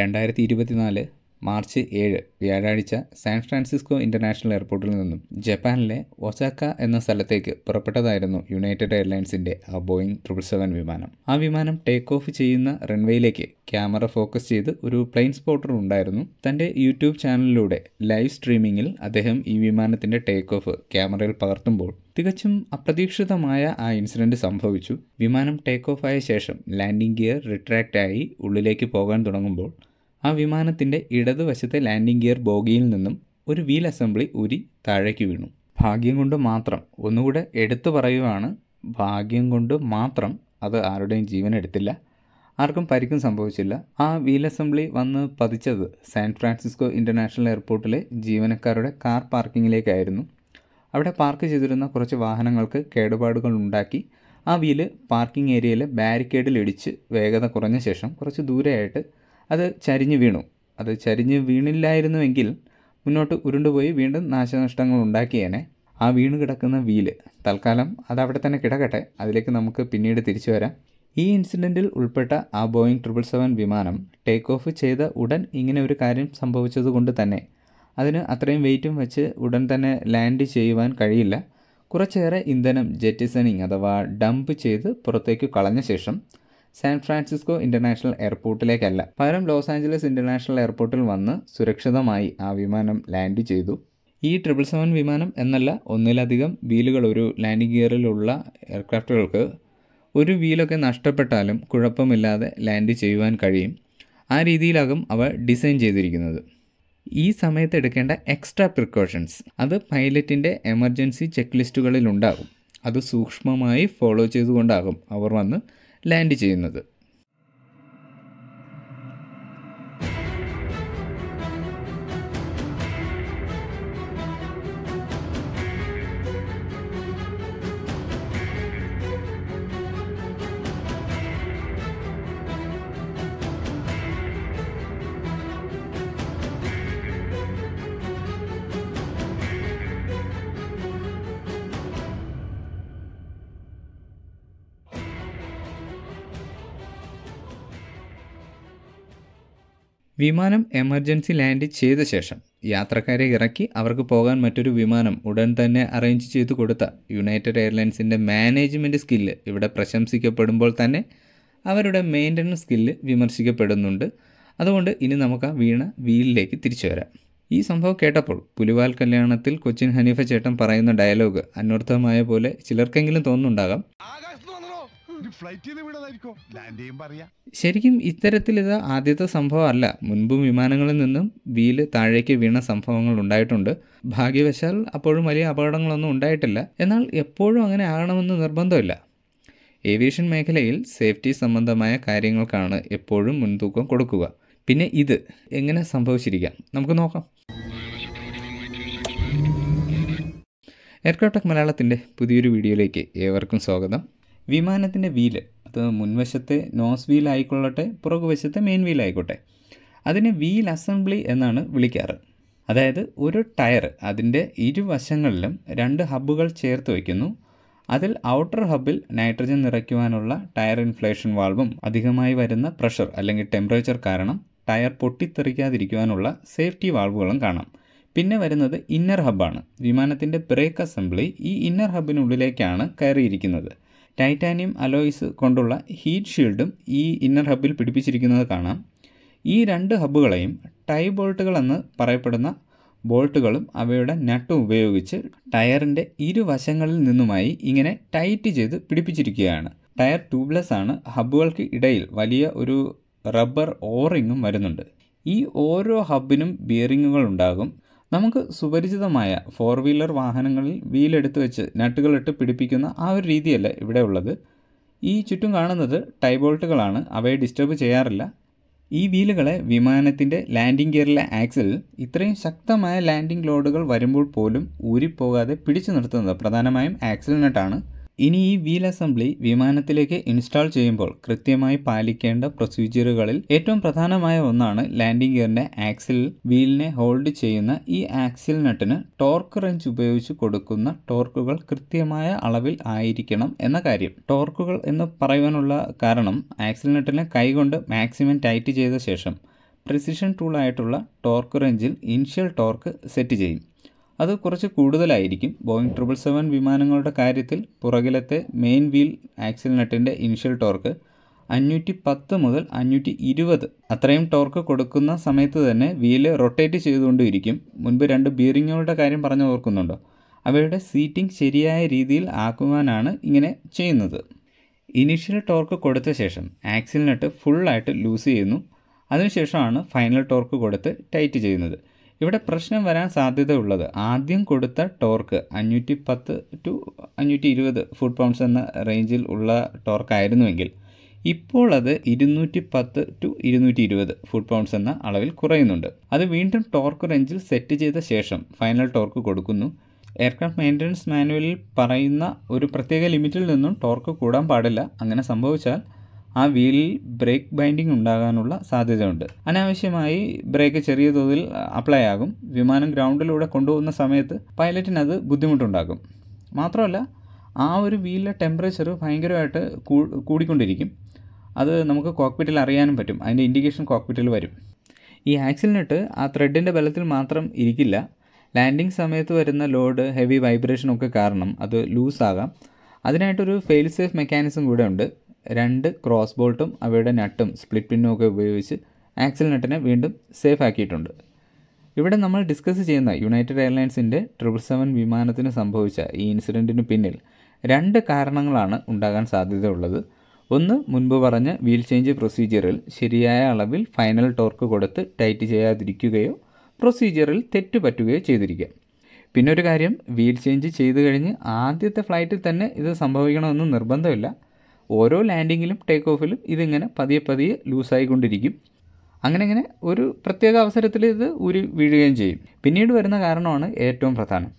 രണ്ടായിരത്തി ഇരുപത്തിനാല് മാർച്ച് ഏഴ് വ്യാഴാഴ്ച സാൻ ഫ്രാൻസിസ്കോ ഇൻ്റർനാഷണൽ എയർപോർട്ടിൽ നിന്നും ജപ്പാനിലെ ഒസാക്ക എന്ന സ്ഥലത്തേക്ക് പുറപ്പെട്ടതായിരുന്നു യുണൈറ്റഡ് എയർലൈൻസിൻ്റെ ആ ബോയിങ് ട്രിപ്പിൾ സെവൻ വിമാനം ആ വിമാനം ടേക്ക് ഓഫ് ചെയ്യുന്ന റൺവേയിലേക്ക് ക്യാമറ ഫോക്കസ് ചെയ്ത് ഒരു പ്ലെയിൻ സ്പോട്ടർ ഉണ്ടായിരുന്നു തൻ്റെ യൂട്യൂബ് ചാനലിലൂടെ ലൈവ് സ്ട്രീമിങ്ങിൽ അദ്ദേഹം ഈ വിമാനത്തിൻ്റെ ടേക്ക് ഓഫ് ക്യാമറയിൽ പകർത്തുമ്പോൾ തികച്ചും അപ്രതീക്ഷിതമായ ആ ഇൻസിഡൻറ്റ് സംഭവിച്ചു വിമാനം ടേക്ക് ഓഫ് ആയ ശേഷം ലാൻഡിംഗ് ഗിയർ റിട്രാക്റ്റായി ആയി ഉള്ളിലേക്ക് പോകാൻ തുടങ്ങുമ്പോൾ ആ വിമാനത്തിൻ്റെ ഇടതുവശത്തെ ലാൻഡിംഗ് ഗിയർ ബോഗിയിൽ നിന്നും ഒരു വീൽ അസംബ്ലി ഉരി താഴേക്ക് വീണു ഭാഗ്യം കൊണ്ട് മാത്രം ഒന്നുകൂടെ എടുത്തു പറയുവാണ് ഭാഗ്യം കൊണ്ട് മാത്രം അത് ആരുടെയും ജീവൻ എടുത്തില്ല ആർക്കും പരിക്കും സംഭവിച്ചില്ല ആ വീൽ അസംബ്ലി വന്ന് പതിച്ചത് സാൻ ഫ്രാൻസിസ്കോ ഇൻ്റർനാഷണൽ എയർപോർട്ടിലെ ജീവനക്കാരുടെ കാർ പാർക്കിങ്ങിലേക്കായിരുന്നു അവിടെ പാർക്ക് ചെയ്തിരുന്ന കുറച്ച് വാഹനങ്ങൾക്ക് കേടുപാടുകൾ ഉണ്ടാക്കി ആ വീല് പാർക്കിംഗ് ഏരിയയിലെ ബാരിക്കേഡിൽ ഇടിച്ച് വേഗത കുറഞ്ഞ ശേഷം കുറച്ച് ദൂരെയായിട്ട് അത് ചരിഞ്ഞ് വീണു അത് ചരിഞ്ഞ് വീണില്ലായിരുന്നുവെങ്കിൽ മുന്നോട്ട് ഉരുണ്ടുപോയി വീണ്ടും നാശനഷ്ടങ്ങൾ ഉണ്ടാക്കിയേനെ ആ വീണ് കിടക്കുന്ന വീല് തൽക്കാലം അത് അവിടെ തന്നെ കിടക്കട്ടെ അതിലേക്ക് നമുക്ക് പിന്നീട് തിരിച്ചു വരാം ഈ ഇൻസിഡൻറ്റിൽ ഉൾപ്പെട്ട ആ ബോയിങ് ട്രിപ്പിൾ സെവൻ വിമാനം ടേക്ക് ഓഫ് ചെയ്ത ഉടൻ ഇങ്ങനെ ഒരു കാര്യം സംഭവിച്ചതുകൊണ്ട് തന്നെ അതിന് അത്രയും വെയിറ്റും വെച്ച് ഉടൻ തന്നെ ലാൻഡ് ചെയ്യുവാൻ കഴിയില്ല കുറച്ചേറെ ഇന്ധനം ജെറ്റിസണിങ് അഥവാ ഡംപ് ചെയ്ത് പുറത്തേക്ക് കളഞ്ഞ ശേഷം സാൻ ഫ്രാൻസിസ്കോ ഇന്റർനാഷണൽ എയർപോർട്ടിലേക്കല്ല പകരം ലോസ് ആഞ്ചലസ് ഇന്റർനാഷണൽ എയർപോർട്ടിൽ വന്ന് സുരക്ഷിതമായി ആ വിമാനം ലാൻഡ് ചെയ്തു ഈ ട്രിപ്പിൾ സെവൻ വിമാനം എന്നല്ല ഒന്നിലധികം വീലുകൾ ഒരു ലാൻഡിംഗ് ഗിയറിലുള്ള എയർക്രാഫ്റ്റുകൾക്ക് ഒരു വീലൊക്കെ നഷ്ടപ്പെട്ടാലും കുഴപ്പമില്ലാതെ ലാൻഡ് ചെയ്യുവാൻ കഴിയും ആ രീതിയിലാകും അവ ഡിസൈൻ ചെയ്തിരിക്കുന്നത് ഈ സമയത്ത് എടുക്കേണ്ട എക്സ്ട്രാ പ്രിക്കോഷൻസ് അത് പൈലറ്റിൻ്റെ എമർജൻസി ചെക്ക് ലിസ്റ്റുകളിലുണ്ടാകും അത് സൂക്ഷ്മമായി ഫോളോ ചെയ്തുകൊണ്ടാകും അവർ വന്ന് ലാൻഡ് ചെയ്യുന്നത് വിമാനം എമർജൻസി ലാൻഡ് ചെയ്ത ശേഷം യാത്രക്കാരെ ഇറക്കി അവർക്ക് പോകാൻ മറ്റൊരു വിമാനം ഉടൻ തന്നെ അറേഞ്ച് ചെയ്ത് കൊടുത്ത യുണൈറ്റഡ് എയർലൈൻസിൻ്റെ മാനേജ്മെൻറ്റ് സ്കില്ല് ഇവിടെ പ്രശംസിക്കപ്പെടുമ്പോൾ തന്നെ അവരുടെ മെയിൻ്റനൻസ് സ്കില്ല് വിമർശിക്കപ്പെടുന്നുണ്ട് അതുകൊണ്ട് ഇനി നമുക്ക് ആ വീണ വീലിലേക്ക് തിരിച്ചു വരാം ഈ സംഭവം കേട്ടപ്പോൾ പുലിവാൽ കല്യാണത്തിൽ കൊച്ചിൻ ഹനീഫ ചേട്ടൻ പറയുന്ന ഡയലോഗ് അന്വർത്ഥമായ പോലെ ചിലർക്കെങ്കിലും തോന്നുന്നുണ്ടാകാം ശരിക്കും ഇത്തരത്തിൽ ഇത് ആദ്യത്തെ സംഭവമല്ല മുൻപും വിമാനങ്ങളിൽ നിന്നും വീല് താഴേക്ക് വീണ സംഭവങ്ങൾ ഉണ്ടായിട്ടുണ്ട് ഭാഗ്യവശാൽ അപ്പോഴും വലിയ അപകടങ്ങളൊന്നും ഉണ്ടായിട്ടില്ല എന്നാൽ എപ്പോഴും അങ്ങനെ ആകണമെന്ന് നിർബന്ധമില്ല ഏവിയേഷൻ മേഖലയിൽ സേഫ്റ്റി സംബന്ധമായ കാര്യങ്ങൾക്കാണ് എപ്പോഴും മുൻതൂക്കം കൊടുക്കുക പിന്നെ ഇത് എങ്ങനെ സംഭവിച്ചിരിക്കാം നമുക്ക് നോക്കാം എയർക്രാഫ്റ്റ് മലയാളത്തിൻ്റെ പുതിയൊരു വീഡിയോയിലേക്ക് ഏവർക്കും സ്വാഗതം വിമാനത്തിൻ്റെ വീല് അത് മുൻവശത്തെ നോസ് വീൽ ആയിക്കൊള്ളട്ടെ പുറകുവശത്തെ മെയിൻ വീൽ ആയിക്കോട്ടെ അതിനെ വീൽ അസംബ്ലി എന്നാണ് വിളിക്കാറ് അതായത് ഒരു ടയർ അതിൻ്റെ ഇരുവശങ്ങളിലും രണ്ട് ഹബ്ബുകൾ ചേർത്ത് വയ്ക്കുന്നു അതിൽ ഔട്ടർ ഹബ്ബിൽ നൈട്രജൻ നിറയ്ക്കുവാനുള്ള ടയർ ഇൻഫ്ലേഷൻ വാൾവും അധികമായി വരുന്ന പ്രഷർ അല്ലെങ്കിൽ ടെമ്പറേച്ചർ കാരണം ടയർ പൊട്ടിത്തെറിക്കാതിരിക്കുവാനുള്ള സേഫ്റ്റി വാൾവുകളും കാണാം പിന്നെ വരുന്നത് ഇന്നർ ഹബ്ബാണ് വിമാനത്തിൻ്റെ ബ്രേക്ക് അസംബ്ലി ഈ ഇന്നർ ഹബ്ബിനുള്ളിലേക്കാണ് കയറിയിരിക്കുന്നത് ടൈറ്റാനിയം അലോയ്സ് കൊണ്ടുള്ള ഹീറ്റ് ഷീൽഡും ഈ ഇന്നർ ഹബ്ബിൽ പിടിപ്പിച്ചിരിക്കുന്നത് കാണാം ഈ രണ്ട് ഹബ്ബുകളെയും ടൈ ബോൾട്ടുകൾ എന്ന് പറയപ്പെടുന്ന ബോൾട്ടുകളും അവയുടെ നട്ടും ഉപയോഗിച്ച് ടയറിൻ്റെ ഇരുവശങ്ങളിൽ നിന്നുമായി ഇങ്ങനെ ടൈറ്റ് ചെയ്ത് പിടിപ്പിച്ചിരിക്കുകയാണ് ടയർ ട്യൂബ്ലെസ് ആണ് ഹബ്ബുകൾക്ക് ഇടയിൽ വലിയ ഒരു റബ്ബർ ഓറിങ്ങും വരുന്നുണ്ട് ഈ ഓരോ ഹബ്ബിനും ബിയറിങ്ങുകൾ ഉണ്ടാകും നമുക്ക് സുപരിചിതമായ ഫോർ വീലർ വാഹനങ്ങളിൽ വീലെടുത്ത് വെച്ച് നട്ടുകളിട്ട് പിടിപ്പിക്കുന്ന ആ ഒരു രീതിയല്ല ഇവിടെ ഉള്ളത് ഈ ചുറ്റും കാണുന്നത് ടൈബോൾട്ടുകളാണ് അവയെ ഡിസ്റ്റർബ് ചെയ്യാറില്ല ഈ വീലുകളെ വിമാനത്തിൻ്റെ ലാൻഡിംഗ് ഗിയറിലെ ആക്സിൽ ഇത്രയും ശക്തമായ ലാൻഡിംഗ് ലോഡുകൾ വരുമ്പോൾ പോലും ഊരിപ്പോകാതെ പിടിച്ചു നിർത്തുന്നത് പ്രധാനമായും ആക്സിൽ നട്ടാണ് ഇനി ഈ വീൽ അസംബ്ലി വിമാനത്തിലേക്ക് ഇൻസ്റ്റാൾ ചെയ്യുമ്പോൾ കൃത്യമായി പാലിക്കേണ്ട പ്രൊസീജിയറുകളിൽ ഏറ്റവും പ്രധാനമായ ഒന്നാണ് ലാൻഡിംഗ് ഗിയറിന്റെ ആക്സിൽ വീലിനെ ഹോൾഡ് ചെയ്യുന്ന ഈ ആക്സിൽ നട്ടിന് ടോർക്ക് റെഞ്ച് ഉപയോഗിച്ച് കൊടുക്കുന്ന ടോർക്കുകൾ കൃത്യമായ അളവിൽ ആയിരിക്കണം എന്ന കാര്യം ടോർക്കുകൾ എന്ന് പറയുവാനുള്ള കാരണം ആക്സിൽ നട്ടിനെ കൈകൊണ്ട് മാക്സിമം ടൈറ്റ് ചെയ്ത ശേഷം പ്രിസിഷൻ ടൂളായിട്ടുള്ള ടോർക്ക് റേഞ്ചിൽ ഇനിഷ്യൽ ടോർക്ക് സെറ്റ് ചെയ്യും അത് കുറച്ച് കൂടുതലായിരിക്കും ബോയിങ് ട്രിപ്പിൾ സെവൻ വിമാനങ്ങളുടെ കാര്യത്തിൽ പുറകിലത്തെ മെയിൻ വീൽ ആക്സിൽ നട്ടിൻ്റെ ഇനിഷ്യൽ ടോർക്ക് അഞ്ഞൂറ്റി പത്ത് മുതൽ അഞ്ഞൂറ്റി ഇരുപത് അത്രയും ടോർക്ക് കൊടുക്കുന്ന സമയത്ത് തന്നെ വീല് റൊട്ടേറ്റ് ചെയ്തുകൊണ്ടിരിക്കും മുൻപ് രണ്ട് ബിയറിങ്ങുകളുടെ കാര്യം പറഞ്ഞു ഓർക്കുന്നുണ്ടോ അവയുടെ സീറ്റിംഗ് ശരിയായ രീതിയിൽ ആക്കുവാനാണ് ഇങ്ങനെ ചെയ്യുന്നത് ഇനിഷ്യൽ ടോർക്ക് കൊടുത്ത ശേഷം ആക്സിൽ നട്ട് ഫുള്ളായിട്ട് ലൂസ് ചെയ്യുന്നു അതിനുശേഷമാണ് ഫൈനൽ ടോർക്ക് കൊടുത്ത് ടൈറ്റ് ചെയ്യുന്നത് ഇവിടെ പ്രശ്നം വരാൻ ഉള്ളത് ആദ്യം കൊടുത്ത ടോർക്ക് അഞ്ഞൂറ്റി പത്ത് ടു അഞ്ഞൂറ്റി ഇരുപത് ഫുഡ് പൗണ്ട്സ് എന്ന റേഞ്ചിൽ ഉള്ള ആയിരുന്നുവെങ്കിൽ ഇപ്പോൾ അത് ഇരുന്നൂറ്റി പത്ത് ടു ഇരുന്നൂറ്റി ഇരുപത് ഫുഡ് പൗണ്ട്സ് എന്ന അളവിൽ കുറയുന്നുണ്ട് അത് വീണ്ടും ടോർക്ക് റേഞ്ചിൽ സെറ്റ് ചെയ്ത ശേഷം ഫൈനൽ ടോർക്ക് കൊടുക്കുന്നു എയർക്രാഫ്റ്റ് മെയിൻ്റനൻസ് മാനുവലിൽ പറയുന്ന ഒരു പ്രത്യേക ലിമിറ്റിൽ നിന്നും ടോർക്ക് കൂടാൻ പാടില്ല അങ്ങനെ സംഭവിച്ചാൽ ആ വീലിൽ ബ്രേക്ക് ബൈൻഡിങ് ഉണ്ടാകാനുള്ള സാധ്യതയുണ്ട് അനാവശ്യമായി ബ്രേക്ക് ചെറിയ തോതിൽ അപ്ലൈ ആകും വിമാനം ഗ്രൗണ്ടിലൂടെ കൊണ്ടുപോകുന്ന സമയത്ത് പൈലറ്റിന് അത് ബുദ്ധിമുട്ടുണ്ടാകും മാത്രമല്ല ആ ഒരു വീലിലെ ടെമ്പറേച്ചർ ഭയങ്കരമായിട്ട് കൂടിക്കൊണ്ടിരിക്കും അത് നമുക്ക് കോക്പിറ്റിൽ അറിയാനും പറ്റും അതിൻ്റെ ഇൻഡിക്കേഷൻ കോക്പിറ്റിൽ വരും ഈ ആക്സിൽ നട്ട് ആ ത്രെഡിൻ്റെ ബലത്തിൽ മാത്രം ഇരിക്കില്ല ലാൻഡിങ് സമയത്ത് വരുന്ന ലോഡ് ഹെവി വൈബ്രേഷനൊക്കെ കാരണം അത് ലൂസാകാം അതിനായിട്ടൊരു ഫെയിൽ സേഫ് മെക്കാനിസം കൂടെ ഉണ്ട് രണ്ട് ക്രോസ് ബോൾട്ടും അവയുടെ നട്ടും സ്പ്ലിറ്റ് പിന്നും ഒക്കെ ഉപയോഗിച്ച് ആക്സൽ നട്ടിനെ വീണ്ടും സേഫ് ആക്കിയിട്ടുണ്ട് ഇവിടെ നമ്മൾ ഡിസ്കസ് ചെയ്യുന്ന യുണൈറ്റഡ് എയർലൈൻസിൻ്റെ ട്രിപ്പിൾ സെവൻ വിമാനത്തിന് സംഭവിച്ച ഈ ഇൻസിഡൻറ്റിന് പിന്നിൽ രണ്ട് കാരണങ്ങളാണ് ഉണ്ടാകാൻ സാധ്യതയുള്ളത് ഒന്ന് മുൻപ് പറഞ്ഞ വീൽ ചേഞ്ച് പ്രൊസീജിയറിൽ ശരിയായ അളവിൽ ഫൈനൽ ടോർക്ക് കൊടുത്ത് ടൈറ്റ് ചെയ്യാതിരിക്കുകയോ പ്രൊസീജിയറിൽ പറ്റുകയോ ചെയ്തിരിക്കാം പിന്നെ ഒരു കാര്യം വീൽ ചേഞ്ച് ചെയ്തു കഴിഞ്ഞ് ആദ്യത്തെ ഫ്ലൈറ്റിൽ തന്നെ ഇത് സംഭവിക്കണമെന്ന് നിർബന്ധമില്ല ഓരോ ലാൻഡിങ്ങിലും ടേക്ക് ഓഫിലും ഇതിങ്ങനെ പതിയെ പതിയെ ലൂസായിക്കൊണ്ടിരിക്കും അങ്ങനെ ഇങ്ങനെ ഒരു പ്രത്യേക അവസരത്തിൽ ഇത് ഉരി വീഴുകയും ചെയ്യും പിന്നീട് വരുന്ന കാരണമാണ് ഏറ്റവും പ്രധാനം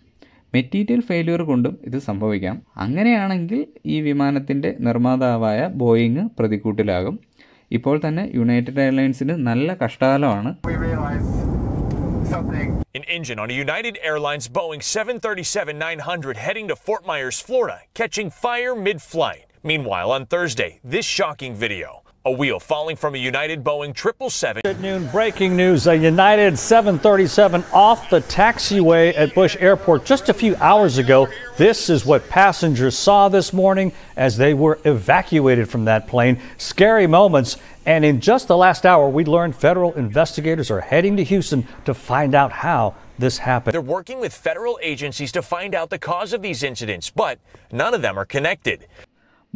മെറ്റീരിയൽ ഫെയിലിയർ കൊണ്ടും ഇത് സംഭവിക്കാം അങ്ങനെയാണെങ്കിൽ ഈ വിമാനത്തിൻ്റെ നിർമ്മാതാവായ ബോയിങ് പ്രതിക്കൂട്ടിലാകും ഇപ്പോൾ തന്നെ യുണൈറ്റഡ് എയർലൈൻസിന് നല്ല കഷ്ടകാലമാണ് An engine on a United Airlines Boeing 737 900 heading to Fort Myers, Florida, catching fire mid flight. Meanwhile, on Thursday, this shocking video. A wheel falling from a United Boeing 777. At noon, breaking news. A United 737 off the taxiway at Bush Airport just a few hours ago. This is what passengers saw this morning as they were evacuated from that plane. Scary moments. And in just the last hour, we learned federal investigators are heading to Houston to find out how this happened. They're working with federal agencies to find out the cause of these incidents, but none of them are connected.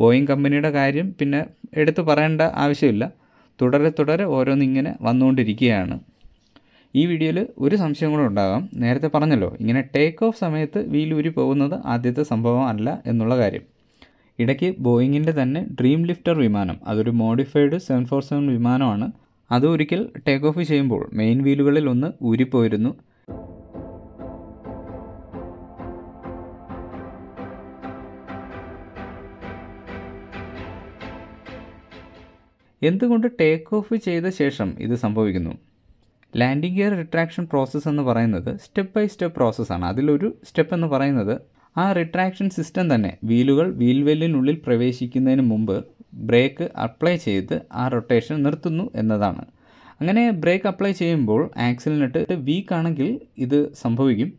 Boeing കമ്പനിയുടെ കാര്യം പിന്നെ എടുത്തു പറയേണ്ട ആവശ്യമില്ല തുടരെ തുടരെ ഓരോന്നിങ്ങനെ വന്നുകൊണ്ടിരിക്കുകയാണ് ഈ വീഡിയോയിൽ ഒരു സംശയം കൂടെ ഉണ്ടാകാം നേരത്തെ പറഞ്ഞല്ലോ ഇങ്ങനെ ടേക്ക് ഓഫ് സമയത്ത് വീലൂരി പോകുന്നത് ആദ്യത്തെ സംഭവം അല്ല എന്നുള്ള കാര്യം ഇടയ്ക്ക് ബോയിങ്ങിൻ്റെ തന്നെ ഡ്രീം ലിഫ്റ്റർ വിമാനം അതൊരു മോഡിഫൈഡ് സെവൻ ഫോർ സെവൻ വിമാനമാണ് അത് ഒരിക്കൽ ടേക്ക് ഓഫ് ചെയ്യുമ്പോൾ മെയിൻ വീലുകളിൽ ഒന്ന് ഊരിപ്പോയിരുന്നു എന്തുകൊണ്ട് ടേക്ക് ഓഫ് ചെയ്ത ശേഷം ഇത് സംഭവിക്കുന്നു ലാൻഡിംഗ് ഗിയർ റിട്രാക്ഷൻ പ്രോസസ്സ് എന്ന് പറയുന്നത് സ്റ്റെപ്പ് ബൈ സ്റ്റെപ്പ് പ്രോസസ്സാണ് അതിലൊരു സ്റ്റെപ്പ് എന്ന് പറയുന്നത് ആ റിട്രാക്ഷൻ സിസ്റ്റം തന്നെ വീലുകൾ വീൽ വെല്ലിനുള്ളിൽ പ്രവേശിക്കുന്നതിന് മുമ്പ് ബ്രേക്ക് അപ്ലൈ ചെയ്ത് ആ റൊട്ടേഷൻ നിർത്തുന്നു എന്നതാണ് അങ്ങനെ ബ്രേക്ക് അപ്ലൈ ചെയ്യുമ്പോൾ ആക്സിലിനിട്ട് വീക്ക് ആണെങ്കിൽ ഇത് സംഭവിക്കും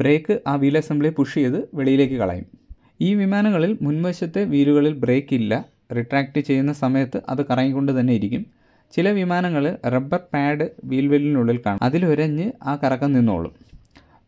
ബ്രേക്ക് ആ വീൽ അസംബ്ലി പുഷ് ചെയ്ത് വെളിയിലേക്ക് കളയും ഈ വിമാനങ്ങളിൽ മുൻവശത്തെ വീലുകളിൽ ബ്രേക്ക് ഇല്ല റിട്രാക്റ്റ് ചെയ്യുന്ന സമയത്ത് അത് കറങ്ങിക്കൊണ്ട് തന്നെ ഇരിക്കും ചില വിമാനങ്ങൾ റബ്ബർ പാഡ് വീൽവെല്ലിനുള്ളിൽ കാണും അതിലൊരഞ്ഞ് ആ കറക്കം നിന്നോളും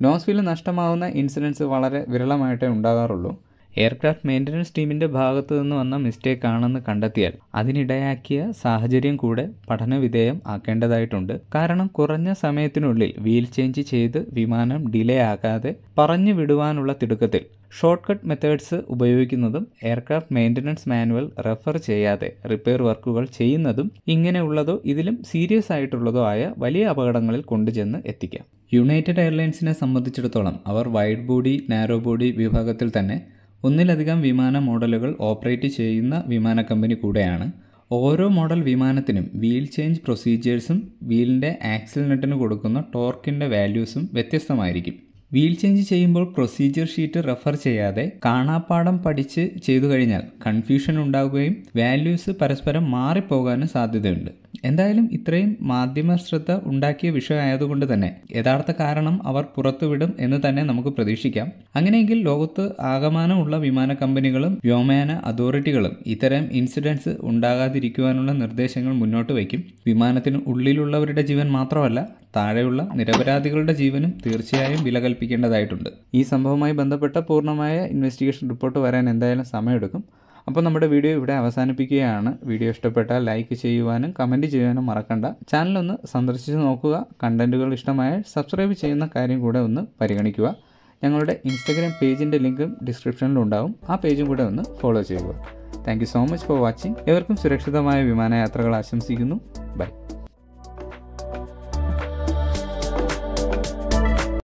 നോസ് വീൽ നഷ്ടമാവുന്ന ഇൻസിഡൻസ് വളരെ വിരളമായിട്ടേ ഉണ്ടാകാറുള്ളൂ എയർക്രാഫ്റ്റ് മെയിൻ്റനൻസ് ടീമിൻ്റെ ഭാഗത്തു നിന്ന് വന്ന മിസ്റ്റേക്ക് ആണെന്ന് കണ്ടെത്തിയാൽ അതിനിടയാക്കിയ സാഹചര്യം കൂടെ പഠനവിധേയം ആക്കേണ്ടതായിട്ടുണ്ട് കാരണം കുറഞ്ഞ സമയത്തിനുള്ളിൽ വീൽ ചേഞ്ച് ചെയ്ത് വിമാനം ഡിലേ ആകാതെ പറഞ്ഞു വിടുവാനുള്ള തിടുക്കത്തിൽ ഷോർട്ട് കട്ട് മെത്തേഡ്സ് ഉപയോഗിക്കുന്നതും എയർക്രാഫ്റ്റ് മെയിൻ്റനൻസ് മാനുവൽ റെഫർ ചെയ്യാതെ റിപ്പയർ വർക്കുകൾ ചെയ്യുന്നതും ഇങ്ങനെയുള്ളതോ ഇതിലും സീരിയസ് ആയിട്ടുള്ളതോ ആയ വലിയ അപകടങ്ങളിൽ കൊണ്ടുചെന്ന് എത്തിക്കാം യുണൈറ്റഡ് എയർലൈൻസിനെ സംബന്ധിച്ചിടത്തോളം അവർ വൈഡ് ബോഡി നാരോ ബോഡി വിഭാഗത്തിൽ തന്നെ ഒന്നിലധികം വിമാന മോഡലുകൾ ഓപ്പറേറ്റ് ചെയ്യുന്ന വിമാന കമ്പനി കൂടെയാണ് ഓരോ മോഡൽ വിമാനത്തിനും വീൽ ചേഞ്ച് പ്രൊസീജിയേഴ്സും വീലിൻ്റെ ആക്സിൽ കൊടുക്കുന്ന ടോർക്കിൻ്റെ വാല്യൂസും വ്യത്യസ്തമായിരിക്കും വീൽ ചേഞ്ച് ചെയ്യുമ്പോൾ പ്രൊസീജിയർ ഷീറ്റ് റെഫർ ചെയ്യാതെ കാണാപ്പാടം പഠിച്ച് ചെയ്തു കഴിഞ്ഞാൽ കൺഫ്യൂഷൻ ഉണ്ടാവുകയും വാല്യൂസ് പരസ്പരം മാറിപ്പോകാനും സാധ്യതയുണ്ട് എന്തായാലും ഇത്രയും മാധ്യമ ശ്രദ്ധ ഉണ്ടാക്കിയ വിഷയമായതുകൊണ്ട് തന്നെ യഥാർത്ഥ കാരണം അവർ പുറത്തുവിടും എന്ന് തന്നെ നമുക്ക് പ്രതീക്ഷിക്കാം അങ്ങനെയെങ്കിൽ ലോകത്ത് ആകമാനമുള്ള വിമാന കമ്പനികളും വ്യോമയാന അതോറിറ്റികളും ഇത്തരം ഇൻസിഡൻസ് ഉണ്ടാകാതിരിക്കുവാനുള്ള നിർദ്ദേശങ്ങൾ മുന്നോട്ട് വയ്ക്കും വിമാനത്തിന് ഉള്ളിലുള്ളവരുടെ ജീവൻ മാത്രമല്ല താഴെയുള്ള നിരപരാധികളുടെ ജീവനും തീർച്ചയായും വില കൽപ്പിക്കേണ്ടതായിട്ടുണ്ട് ഈ സംഭവവുമായി ബന്ധപ്പെട്ട പൂർണ്ണമായ ഇൻവെസ്റ്റിഗേഷൻ റിപ്പോർട്ട് വരാൻ എന്തായാലും സമയമെടുക്കും അപ്പോൾ നമ്മുടെ വീഡിയോ ഇവിടെ അവസാനിപ്പിക്കുകയാണ് വീഡിയോ ഇഷ്ടപ്പെട്ടാൽ ലൈക്ക് ചെയ്യുവാനും കമൻറ്റ് ചെയ്യുവാനും മറക്കണ്ട ചാനലൊന്ന് സന്ദർശിച്ച് നോക്കുക കണ്ടൻറ്റുകൾ ഇഷ്ടമായാൽ സബ്സ്ക്രൈബ് ചെയ്യുന്ന കാര്യം കൂടെ ഒന്ന് പരിഗണിക്കുക ഞങ്ങളുടെ ഇൻസ്റ്റഗ്രാം പേജിൻ്റെ ലിങ്കും ഡിസ്ക്രിപ്ഷനിലുണ്ടാവും ആ പേജും കൂടെ ഒന്ന് ഫോളോ ചെയ്യുക thank so much for watching എവർക്കും സുരക്ഷിതമായ വിമാനയാത്രകൾ ആശംസിക്കുന്നു ബൈ